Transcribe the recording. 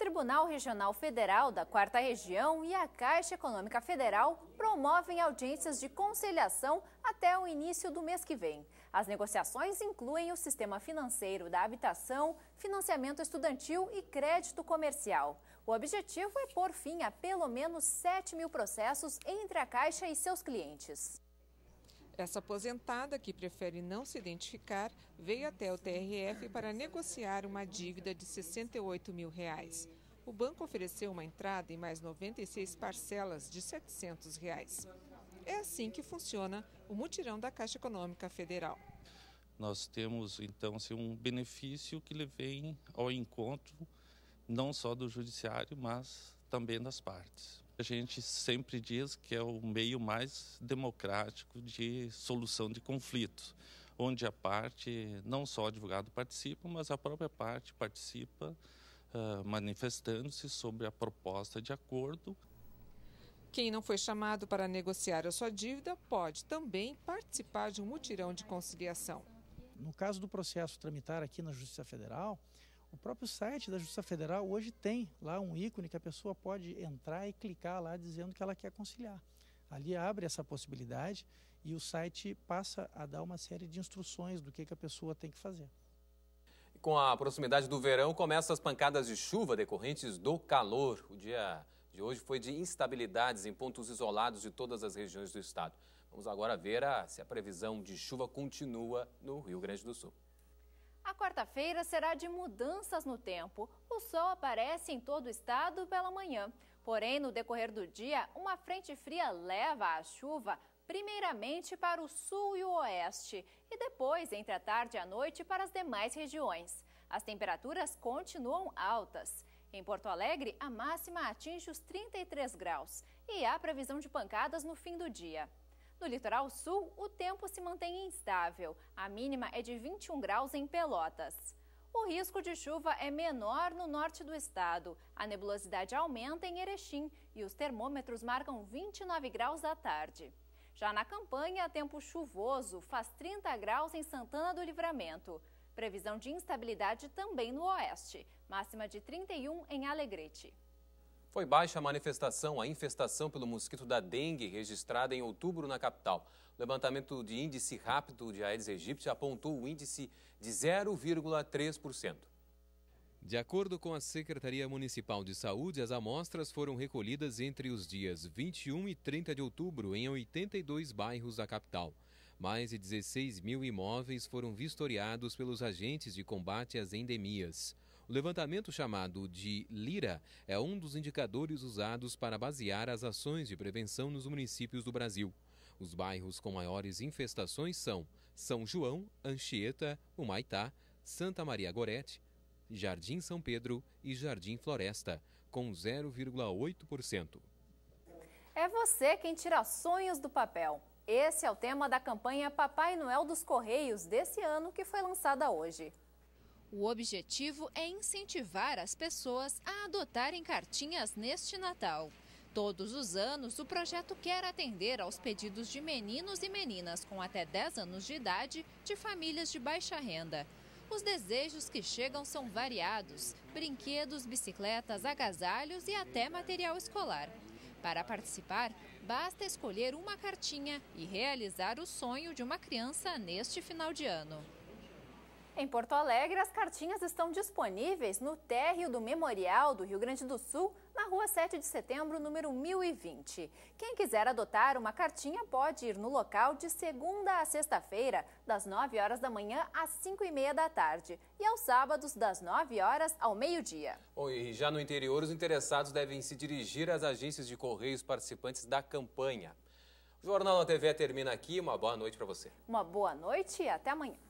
Tribunal Regional Federal da Quarta Região e a Caixa Econômica Federal promovem audiências de conciliação até o início do mês que vem. As negociações incluem o sistema financeiro da habitação, financiamento estudantil e crédito comercial. O objetivo é pôr fim a pelo menos 7 mil processos entre a Caixa e seus clientes. Essa aposentada, que prefere não se identificar, veio até o TRF para negociar uma dívida de 68 mil reais. O banco ofereceu uma entrada em mais 96 parcelas de R$ 700. Reais. É assim que funciona o mutirão da Caixa Econômica Federal. Nós temos, então, assim, um benefício que lhe vem ao encontro não só do judiciário, mas também das partes a gente sempre diz que é o meio mais democrático de solução de conflitos, onde a parte, não só o advogado participa, mas a própria parte participa uh, manifestando-se sobre a proposta de acordo. Quem não foi chamado para negociar a sua dívida pode também participar de um mutirão de conciliação. No caso do processo tramitar aqui na Justiça Federal, o próprio site da Justiça Federal hoje tem lá um ícone que a pessoa pode entrar e clicar lá dizendo que ela quer conciliar. Ali abre essa possibilidade e o site passa a dar uma série de instruções do que, que a pessoa tem que fazer. Com a proximidade do verão, começam as pancadas de chuva decorrentes do calor. O dia de hoje foi de instabilidades em pontos isolados de todas as regiões do estado. Vamos agora ver a, se a previsão de chuva continua no Rio Grande do Sul. A quarta-feira será de mudanças no tempo. O sol aparece em todo o estado pela manhã. Porém, no decorrer do dia, uma frente fria leva a chuva primeiramente para o sul e o oeste e depois entre a tarde e a noite para as demais regiões. As temperaturas continuam altas. Em Porto Alegre, a máxima atinge os 33 graus e há previsão de pancadas no fim do dia. No litoral sul, o tempo se mantém instável. A mínima é de 21 graus em Pelotas. O risco de chuva é menor no norte do estado. A nebulosidade aumenta em Erechim e os termômetros marcam 29 graus à tarde. Já na campanha, tempo chuvoso, faz 30 graus em Santana do Livramento. Previsão de instabilidade também no oeste, máxima de 31 em Alegrete. Foi baixa a manifestação, a infestação pelo mosquito da dengue registrada em outubro na capital. O levantamento de índice rápido de Aedes aegypti apontou o índice de 0,3%. De acordo com a Secretaria Municipal de Saúde, as amostras foram recolhidas entre os dias 21 e 30 de outubro em 82 bairros da capital. Mais de 16 mil imóveis foram vistoriados pelos agentes de combate às endemias. O levantamento chamado de LIRA é um dos indicadores usados para basear as ações de prevenção nos municípios do Brasil. Os bairros com maiores infestações são São João, Anchieta, Humaitá, Santa Maria Gorete, Jardim São Pedro e Jardim Floresta, com 0,8%. É você quem tira sonhos do papel. Esse é o tema da campanha Papai Noel dos Correios desse ano que foi lançada hoje. O objetivo é incentivar as pessoas a adotarem cartinhas neste Natal. Todos os anos, o projeto quer atender aos pedidos de meninos e meninas com até 10 anos de idade de famílias de baixa renda. Os desejos que chegam são variados: brinquedos, bicicletas, agasalhos e até material escolar. Para participar, basta escolher uma cartinha e realizar o sonho de uma criança neste final de ano. Em Porto Alegre, as cartinhas estão disponíveis no térreo do Memorial do Rio Grande do Sul, na rua 7 de setembro, número 1020. Quem quiser adotar uma cartinha pode ir no local de segunda a sexta-feira, das 9 horas da manhã às 5 e meia da tarde, e aos sábados, das 9 horas ao meio-dia. E já no interior, os interessados devem se dirigir às agências de correios participantes da campanha. O Jornal na TV termina aqui. Uma boa noite para você. Uma boa noite e até amanhã.